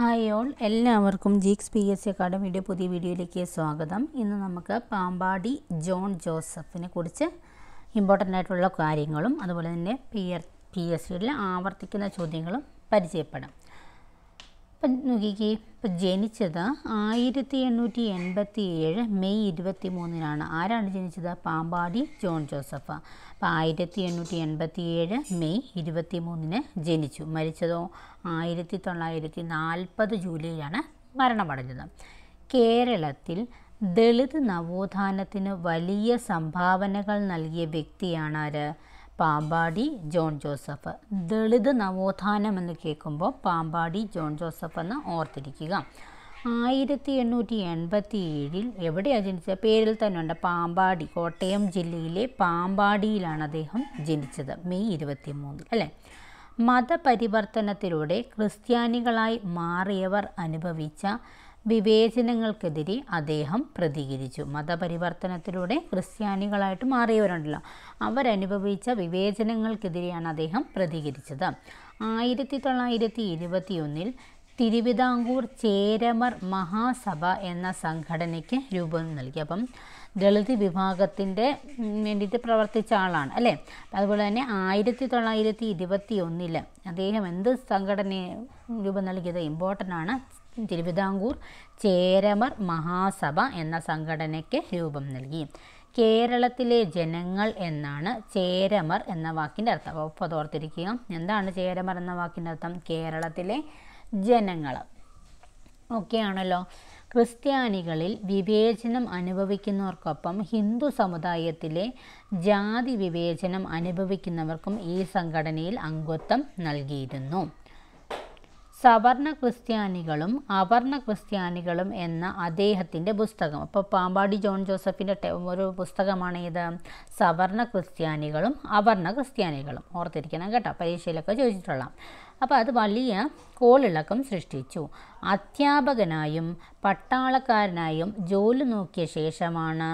hi all എല്ലാവർക്കും Geeks P S C അക്കാഡമിയുടെ പുതിയ വീഡിയോയിലേക്ക് സ്വാഗതം ഇന്ന് നമുക്ക് പാമ്പാടി ജോൺ ജോസഫിനെ കുറിച്ച് ഇമ്പോർട്ടൻ്റ് ആയിട്ടുള്ള കാര്യങ്ങളും അതുപോലെ തന്നെ പി ആർ പി എസ് സിയിൽ ആവർത്തിക്കുന്ന ചോദ്യങ്ങളും പരിചയപ്പെടാം അപ്പം നോക്കിക്കേ ഇപ്പം ജനിച്ചത് ആയിരത്തി എണ്ണൂറ്റി എൺപത്തി ഏഴ് മെയ് ഇരുപത്തി മൂന്നിനാണ് ആരാണ് ജനിച്ചത് പാമ്പാടി ജോൺ ജോസഫ് അപ്പം ആയിരത്തി എണ്ണൂറ്റി എൺപത്തി ഏഴ് മെയ് ഇരുപത്തി മൂന്നിന് ജനിച്ചു മരിച്ചതോ ആയിരത്തി തൊള്ളായിരത്തി നാൽപ്പത് ജൂലൈയിലാണ് മരണമടഞ്ഞത് കേരളത്തിൽ ദളിത് നവോത്ഥാനത്തിന് വലിയ സംഭാവനകൾ നൽകിയ വ്യക്തിയാണ് ആര് പാമ്പാടി ജോൺ ജോസഫ് ദളിത് നവോത്ഥാനം എന്ന് കേൾക്കുമ്പോൾ പാമ്പാടി ജോൺ ജോസഫ് എന്ന് ഓർത്തിരിക്കുക ആയിരത്തി എണ്ണൂറ്റി എൺപത്തി ഏഴിൽ എവിടെയാണ് ജനിച്ചത് പേരിൽ തന്നെ ഉണ്ട് പാമ്പാടി കോട്ടയം ജില്ലയിലെ പാമ്പാടിയിലാണ് അദ്ദേഹം ജനിച്ചത് മെയ് ഇരുപത്തി മൂന്നിൽ അല്ലേ മതപരിവർത്തനത്തിലൂടെ ക്രിസ്ത്യാനികളായി മാറിയവർ അനുഭവിച്ച വിവേചനങ്ങൾക്കെതിരെ അദ്ദേഹം പ്രതികരിച്ചു മതപരിവർത്തനത്തിലൂടെ ക്രിസ്ത്യാനികളായിട്ട് മാറിയവരുണ്ടല്ലോ അവരനുഭവിച്ച വിവേചനങ്ങൾക്കെതിരെയാണ് അദ്ദേഹം പ്രതികരിച്ചത് ആയിരത്തി തൊള്ളായിരത്തി ഒന്നിൽ തിരുവിതാംകൂർ ചേരമർ മഹാസഭ എന്ന സംഘടനയ്ക്ക് രൂപം നൽകി അപ്പം ദളിത് വിഭാഗത്തിൻ്റെ വേണ്ടിയിട്ട് പ്രവർത്തിച്ച ആളാണ് അല്ലേ അതുപോലെ തന്നെ ആയിരത്തി തൊള്ളായിരത്തി ഇരുപത്തി ഒന്നിൽ അദ്ദേഹം എന്ത് സംഘടന രൂപം നൽകിയത് ഇമ്പോർട്ടൻ്റ് ആണ് തിരുവിതാംകൂർ ചേരമർ മഹാസഭ എന്ന സംഘടനയ്ക്ക് രൂപം നൽകി കേരളത്തിലെ ജനങ്ങൾ എന്നാണ് ചേരമർ എന്ന വാക്കിൻ്റെ അർത്ഥം ഒപ്പം ഓർത്തിരിക്കുക എന്താണ് ചേരമർ എന്ന വാക്കിൻ്റെ അർത്ഥം കേരളത്തിലെ ജനങ്ങൾ ഒക്കെ ആണല്ലോ ക്രിസ്ത്യാനികളിൽ വിവേചനം അനുഭവിക്കുന്നവർക്കൊപ്പം ഹിന്ദു സമുദായത്തിലെ ജാതി വിവേചനം അനുഭവിക്കുന്നവർക്കും ഈ സംഘടനയിൽ അംഗത്വം നൽകിയിരുന്നു സവർണ ക്രിസ്ത്യാനികളും അവർണ ക്രിസ്ത്യാനികളും എന്ന അദ്ദേഹത്തിൻ്റെ പുസ്തകം അപ്പോൾ പാമ്പാടി ജോൺ ജോസഫിൻ്റെ ഒരു പുസ്തകമാണ് ഇത് സവർണ ക്രിസ്ത്യാനികളും അവർണ ക്രിസ്ത്യാനികളും ഓർത്തിരിക്കണം കേട്ടോ പരീക്ഷയിലൊക്കെ ചോദിച്ചിട്ടുള്ള അപ്പോൾ അത് വലിയ കോളിളക്കം സൃഷ്ടിച്ചു അധ്യാപകനായും പട്ടാളക്കാരനായും ജോലി നോക്കിയ ശേഷമാണ്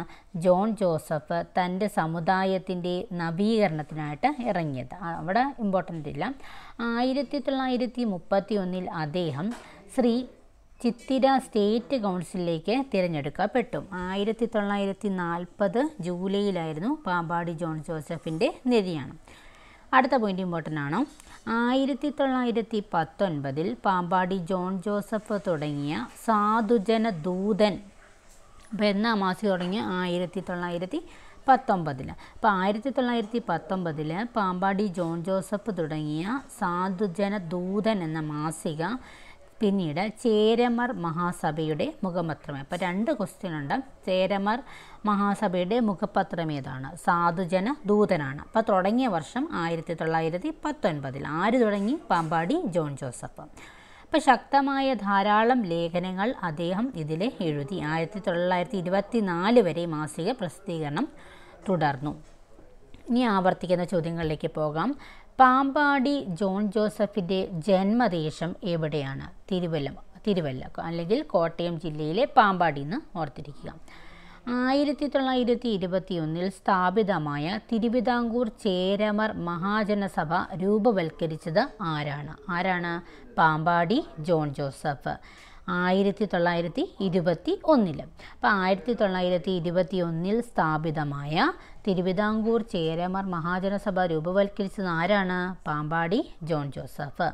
ജോൺ ജോസഫ് തൻ്റെ സമുദായത്തിൻ്റെ നവീകരണത്തിനായിട്ട് ഇറങ്ങിയത് അവിടെ ഇമ്പോർട്ടൻ്റ് ഇല്ല ആയിരത്തി തൊള്ളായിരത്തി മുപ്പത്തി ഒന്നിൽ അദ്ദേഹം ശ്രീ ചിത്തിര സ്റ്റേറ്റ് കൗൺസിലിലേക്ക് തിരഞ്ഞെടുക്കപ്പെട്ടു ആയിരത്തി തൊള്ളായിരത്തി നാൽപ്പത് ജൂലൈയിലായിരുന്നു പാമ്പാടി ജോൺ ജോസഫിൻ്റെ നിര്യാണം അടുത്ത പോയിൻ്റ് ഇമ്പോർട്ടൻ്റ് ആണ് ആയിരത്തി തൊള്ളായിരത്തി പത്തൊൻപതിൽ പാമ്പാടി ജോൺ ജോസഫ് തുടങ്ങിയ സാധുജന ദൂതൻ അപ്പോൾ മാസി മാസിക തുടങ്ങിയ ആയിരത്തി തൊള്ളായിരത്തി പത്തൊമ്പതിൽ അപ്പോൾ ആയിരത്തി തൊള്ളായിരത്തി പത്തൊമ്പതിൽ പാമ്പാടി ജോൺ ജോസഫ് തുടങ്ങിയ സാധുജന ദൂതൻ എന്ന മാസിക പിന്നീട് ചേരമർ മഹാസഭയുടെ മുഖപത്രം അപ്പോൾ രണ്ട് ക്വസ്റ്റ്യൻ ഉണ്ട് ചേരമർ മഹാസഭയുടെ മുഖപത്രം ഏതാണ് സാധുജന ദൂതനാണ് അപ്പോൾ തുടങ്ങിയ വർഷം ആയിരത്തി തൊള്ളായിരത്തി പത്തൊൻപതിൽ ആര് തുടങ്ങി പാമ്പാടി ജോൺ ജോസഫ് അപ്പോൾ ശക്തമായ ധാരാളം ലേഖനങ്ങൾ അദ്ദേഹം ഇതിൽ എഴുതി ആയിരത്തി തൊള്ളായിരത്തി ഇരുപത്തി നാല് വരെ മാസിക പ്രസിദ്ധീകരണം തുടർന്നു ഇനി ആവർത്തിക്കുന്ന ചോദ്യങ്ങളിലേക്ക് പോകാം പാമ്പാടി ജോൺ ജോസഫിൻ്റെ ജന്മദേശം എവിടെയാണ് തിരുവല്ല തിരുവല്ല അല്ലെങ്കിൽ കോട്ടയം ജില്ലയിലെ പാമ്പാടി എന്ന് ഓർത്തിരിക്കുക ആയിരത്തി തൊള്ളായിരത്തി ഇരുപത്തി ഒന്നിൽ സ്ഥാപിതമായ തിരുവിതാംകൂർ ചേരമർ മഹാജനസഭ രൂപവൽക്കരിച്ചത് ആരാണ് ആരാണ് പാമ്പാടി ജോൺ ജോസഫ് ആയിരത്തി തൊള്ളായിരത്തി ഇരുപത്തി ഒന്നിൽ അപ്പോൾ ആയിരത്തി തൊള്ളായിരത്തി ഇരുപത്തി ഒന്നിൽ സ്ഥാപിതമായ തിരുവിതാംകൂർ ചേരമാർ മഹാജനസഭ രൂപവൽക്കരിച്ചത് ആരാണ് പാമ്പാടി ജോൺ ജോസഫ്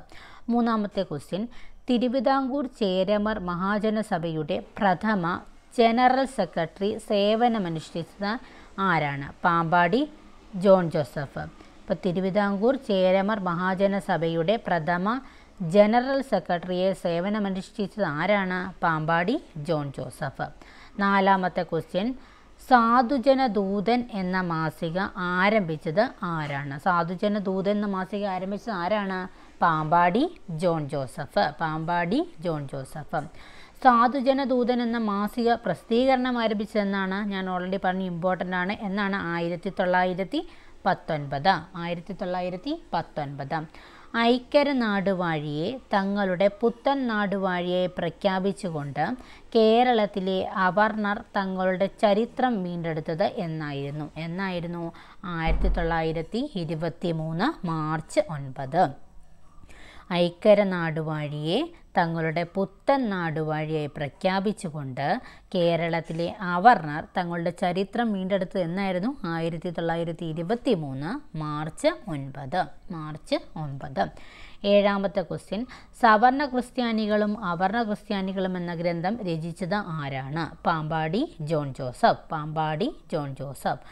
മൂന്നാമത്തെ ക്വസ്റ്റ്യൻ തിരുവിതാംകൂർ ചേരമാർ മഹാജനസഭയുടെ പ്രഥമ ജനറൽ സെക്രട്ടറി സേവനമനുഷ്ഠിച്ചത് ആരാണ് പാമ്പാടി ജോൺ ജോസഫ് അപ്പോൾ തിരുവിതാംകൂർ ചേരമർ മഹാജനസഭയുടെ പ്രഥമ ജനറൽ സെക്രട്ടറിയെ സേവനമനുഷ്ഠിച്ചത് ആരാണ് പാമ്പാടി ജോൺ ജോസഫ് നാലാമത്തെ ക്വസ്റ്റ്യൻ സാധുജന ദൂതൻ എന്ന മാസിക ആരംഭിച്ചത് ആരാണ് സാധുജന ദൂതൻ എന്ന മാസിക ആരംഭിച്ചത് ആരാണ് പാമ്പാടി ജോൺ ജോസഫ് പാമ്പാടി ജോൺ ജോസഫ് സാധുജന ദൂതൻ എന്ന മാസിക പ്രസിദ്ധീകരണം ആരംഭിച്ചതെന്നാണ് ഞാൻ ഓൾറെഡി പറഞ്ഞു ഇമ്പോർട്ടൻ്റ് ആണ് എന്നാണ് ആയിരത്തി തൊള്ളായിരത്തി പത്തൊൻപത് ആയിരത്തി തൊള്ളായിരത്തി പത്തൊൻപത് ഐക്കരനാടുവാഴിയെ തങ്ങളുടെ പുത്തൻ നാടുവാഴിയെ പ്രഖ്യാപിച്ചുകൊണ്ട് കേരളത്തിലെ അവർണർ തങ്ങളുടെ ചരിത്രം വീണ്ടെടുത്തത് എന്നായിരുന്നു എന്നായിരുന്നു ആയിരത്തി തൊള്ളായിരത്തി ഇരുപത്തി മൂന്ന് മാർച്ച് ഒൻപത് ഐക്കര നാടുവാഴിയെ തങ്ങളുടെ പുത്തൻ നാടുവാഴിയായി പ്രഖ്യാപിച്ചുകൊണ്ട് കേരളത്തിലെ അവർണർ തങ്ങളുടെ ചരിത്രം വീണ്ടെടുത്തു എന്നായിരുന്നു ആയിരത്തി തൊള്ളായിരത്തി ഇരുപത്തി മൂന്ന് മാർച്ച് ഒൻപത് മാർച്ച് ഒൻപത് ഏഴാമത്തെ ക്വസ്റ്റ്യൻ സവർണ ക്രിസ്ത്യാനികളും അവർണ ക്രിസ്ത്യാനികളും എന്ന ഗ്രന്ഥം രചിച്ചത് ആരാണ് പാമ്പാടി ജോൺ ജോസഫ് പാമ്പാടി ജോൺ ജോസഫ്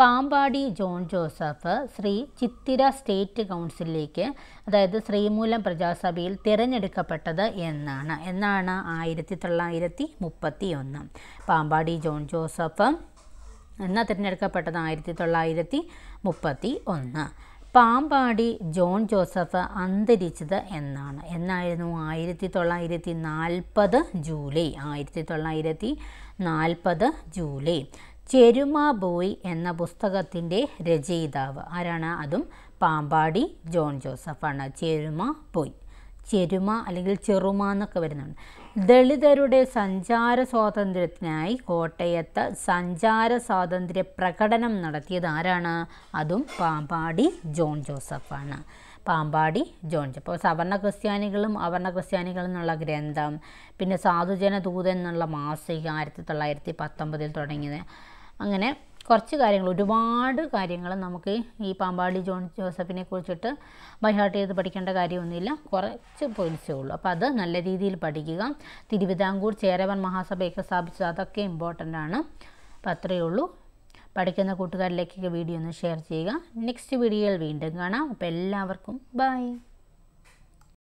പാമ്പാടി ജോൺ ജോസഫ് ശ്രീ ചിത്തിര സ്റ്റേറ്റ് കൗൺസിലിലേക്ക് അതായത് ശ്രീമൂലം പ്രജാസഭയിൽ തിരഞ്ഞെടുക്കപ്പെട്ടത് എന്നാണ് എന്നാണ് ആയിരത്തി തൊള്ളായിരത്തി മുപ്പത്തി ഒന്ന് പാമ്പാടി ജോൺ ജോസഫ് എന്ന തിരഞ്ഞെടുക്കപ്പെട്ടത് ആയിരത്തി തൊള്ളായിരത്തി മുപ്പത്തി ഒന്ന് പാമ്പാടി ജോൺ ജോസഫ് അന്തരിച്ചത് എന്നാണ് എന്നായിരുന്നു ആയിരത്തി തൊള്ളായിരത്തി നാൽപ്പത് ജൂലൈ ആയിരത്തി തൊള്ളായിരത്തി നാൽപ്പത് ജൂലൈ ചെരുമ ബോയ് എന്ന പുസ്തകത്തിൻ്റെ രചയിതാവ് ആരാണ് അതും പാമ്പാടി ജോൺ ജോസഫാണ് ചെരുമ ബോയ് ചെരുമ അല്ലെങ്കിൽ ചെറുമ എന്നൊക്കെ വരുന്നുണ്ട് ദളിതരുടെ സഞ്ചാര സ്വാതന്ത്ര്യത്തിനായി കോട്ടയത്ത് സഞ്ചാര സ്വാതന്ത്ര്യ പ്രകടനം നടത്തിയത് ആരാണ് അതും പാമ്പാടി ജോൺ ജോസഫാണ് പാമ്പാടി ജോൺ അപ്പോൾ സവർണ ക്രിസ്ത്യാനികളും അവർണ ക്രിസ്ത്യാനികളും എന്നുള്ള ഗ്രന്ഥം പിന്നെ സാധുജന ദൂതൻ എന്നുള്ള മാസിക ആയിരത്തി തൊള്ളായിരത്തി പത്തൊമ്പതിൽ തുടങ്ങിയത് അങ്ങനെ കുറച്ച് കാര്യങ്ങൾ ഒരുപാട് കാര്യങ്ങൾ നമുക്ക് ഈ പാമ്പാടി ജോൺ ജോസഫിനെ കുറിച്ചിട്ട് ബൈഹാർട്ട് ചെയ്ത് പഠിക്കേണ്ട കാര്യമൊന്നുമില്ല കുറച്ച് പോയിൻസേ ഉള്ളൂ അപ്പോൾ അത് നല്ല രീതിയിൽ പഠിക്കുക തിരുവിതാംകൂർ ചേരവൻ മഹാസഭയൊക്കെ സ്ഥാപിച്ചത് അതൊക്കെ ഇമ്പോർട്ടൻ്റ് ആണ് അപ്പോൾ അത്രയേ ഉള്ളൂ പഠിക്കുന്ന കൂട്ടുകാരിലേക്കൊക്കെ വീഡിയോ ഒന്ന് ഷെയർ ചെയ്യുക നെക്സ്റ്റ് വീഡിയോയിൽ വീണ്ടും കാണാം അപ്പോൾ എല്ലാവർക്കും ബൈ